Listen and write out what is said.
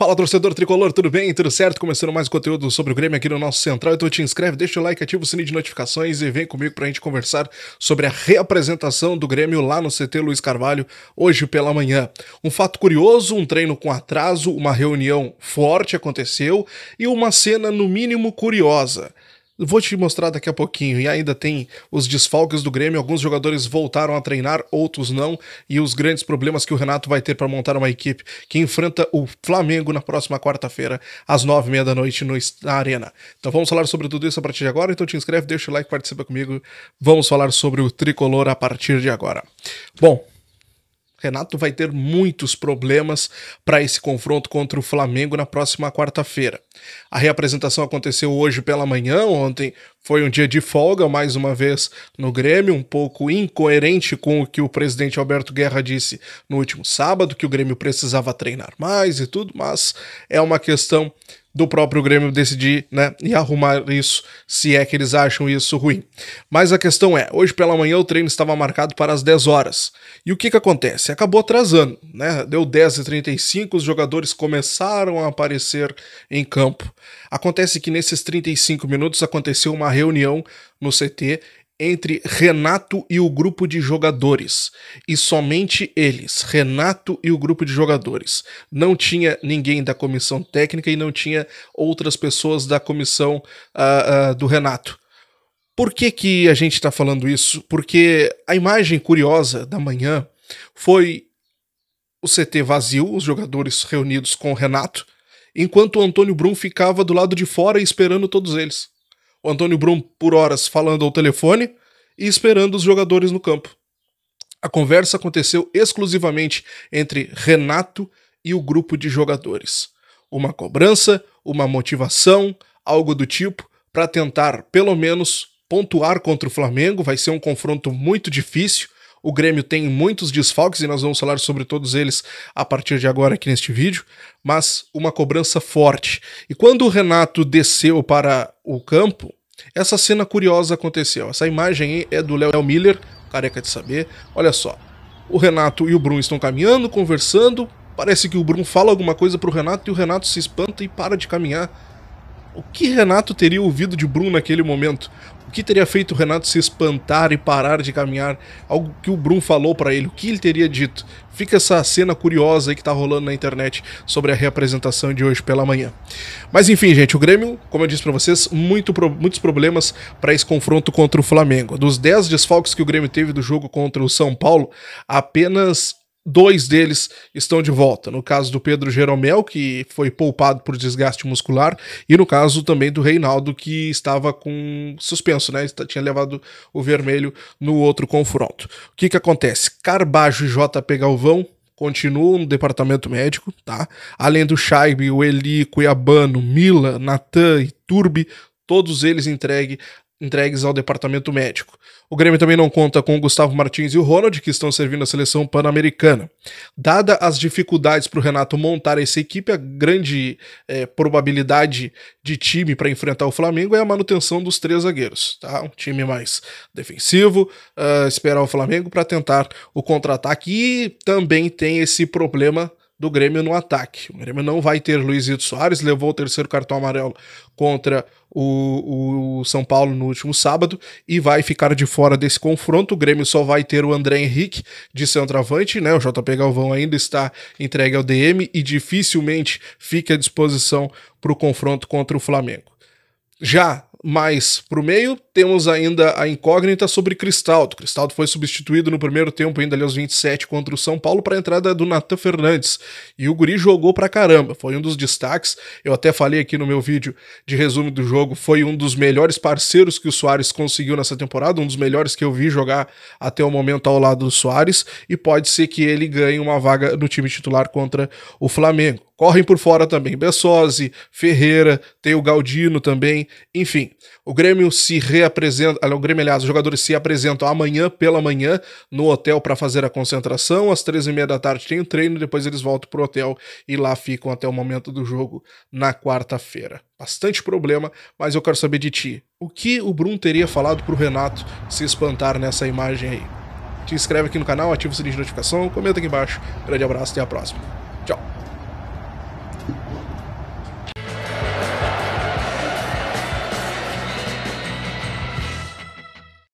Fala torcedor tricolor, tudo bem? Tudo certo? Começando mais conteúdo sobre o Grêmio aqui no nosso Central. Então te inscreve, deixa o like, ativa o sininho de notificações e vem comigo para a gente conversar sobre a reapresentação do Grêmio lá no CT Luiz Carvalho hoje pela manhã. Um fato curioso, um treino com atraso, uma reunião forte aconteceu e uma cena no mínimo curiosa. Vou te mostrar daqui a pouquinho. E ainda tem os desfalques do Grêmio. Alguns jogadores voltaram a treinar, outros não. E os grandes problemas que o Renato vai ter para montar uma equipe que enfrenta o Flamengo na próxima quarta-feira, às nove e meia da noite, no, na Arena. Então vamos falar sobre tudo isso a partir de agora. Então te inscreve, deixa o like, participa comigo. Vamos falar sobre o tricolor a partir de agora. Bom, Renato vai ter muitos problemas para esse confronto contra o Flamengo na próxima quarta-feira. A reapresentação aconteceu hoje pela manhã, ontem foi um dia de folga, mais uma vez no Grêmio, um pouco incoerente com o que o presidente Alberto Guerra disse no último sábado, que o Grêmio precisava treinar mais e tudo, mas é uma questão do próprio Grêmio decidir, né, e arrumar isso, se é que eles acham isso ruim. Mas a questão é, hoje pela manhã o treino estava marcado para as 10 horas. E o que que acontece? Acabou atrasando, né? Deu 10h35, os jogadores começaram a aparecer em campo campo. Acontece que nesses 35 minutos aconteceu uma reunião no CT entre Renato e o grupo de jogadores. E somente eles, Renato e o grupo de jogadores. Não tinha ninguém da comissão técnica e não tinha outras pessoas da comissão uh, uh, do Renato. Por que, que a gente está falando isso? Porque a imagem curiosa da manhã foi o CT vazio, os jogadores reunidos com o Renato, enquanto o Antônio Brum ficava do lado de fora esperando todos eles. O Antônio Brum, por horas, falando ao telefone e esperando os jogadores no campo. A conversa aconteceu exclusivamente entre Renato e o grupo de jogadores. Uma cobrança, uma motivação, algo do tipo, para tentar, pelo menos, pontuar contra o Flamengo. Vai ser um confronto muito difícil, o Grêmio tem muitos desfalques e nós vamos falar sobre todos eles a partir de agora aqui neste vídeo, mas uma cobrança forte. E quando o Renato desceu para o campo, essa cena curiosa aconteceu. Essa imagem aí é do Léo Miller, careca de saber. Olha só. O Renato e o Bruno estão caminhando, conversando. Parece que o Bruno fala alguma coisa pro Renato e o Renato se espanta e para de caminhar. O que Renato teria ouvido de Bruno naquele momento? O que teria feito o Renato se espantar e parar de caminhar? Algo que o Brum falou para ele, o que ele teria dito? Fica essa cena curiosa aí que tá rolando na internet sobre a reapresentação de hoje pela manhã. Mas enfim, gente, o Grêmio, como eu disse para vocês, muito pro... muitos problemas para esse confronto contra o Flamengo. Dos 10 desfalques que o Grêmio teve do jogo contra o São Paulo, apenas dois deles estão de volta. No caso do Pedro Jeromel, que foi poupado por desgaste muscular, e no caso também do Reinaldo, que estava com suspenso, né? Tinha levado o vermelho no outro confronto. O que, que acontece? Carbajo e JP Galvão continuam no departamento médico, tá? Além do Shaib, o Eli, Cuiabano, Mila, Natan e Turbi, todos eles entregue entregues ao departamento médico. O Grêmio também não conta com o Gustavo Martins e o Ronald, que estão servindo a seleção pan-americana. Dada as dificuldades para o Renato montar essa equipe, a grande é, probabilidade de time para enfrentar o Flamengo é a manutenção dos três zagueiros. Tá? Um time mais defensivo, uh, esperar o Flamengo para tentar o contra-ataque. E também tem esse problema do Grêmio no ataque. O Grêmio não vai ter Luizito Soares, levou o terceiro cartão amarelo contra o, o o São Paulo no último sábado e vai ficar de fora desse confronto. O Grêmio só vai ter o André Henrique de centroavante, né? O JP Galvão ainda está entregue ao DM e dificilmente fica à disposição para o confronto contra o Flamengo. Já mas, para o meio, temos ainda a incógnita sobre Cristaldo. Cristaldo foi substituído no primeiro tempo, ainda ali aos 27, contra o São Paulo, para a entrada do Natan Fernandes. E o Guri jogou pra caramba, foi um dos destaques. Eu até falei aqui no meu vídeo de resumo do jogo, foi um dos melhores parceiros que o Soares conseguiu nessa temporada, um dos melhores que eu vi jogar até o momento ao lado do Soares. E pode ser que ele ganhe uma vaga no time titular contra o Flamengo correm por fora também Bessose, Ferreira, tem o Galdino também, enfim. O Grêmio se reapresenta, o Grêmio, aliás, os jogadores se apresentam amanhã pela manhã no hotel para fazer a concentração, às 13h30 da tarde tem o treino, depois eles voltam pro hotel e lá ficam até o momento do jogo na quarta-feira. Bastante problema, mas eu quero saber de ti. O que o Bruno teria falado pro Renato se espantar nessa imagem aí? Te inscreve aqui no canal, ativa o sininho de notificação, comenta aqui embaixo. Grande abraço, até a próxima.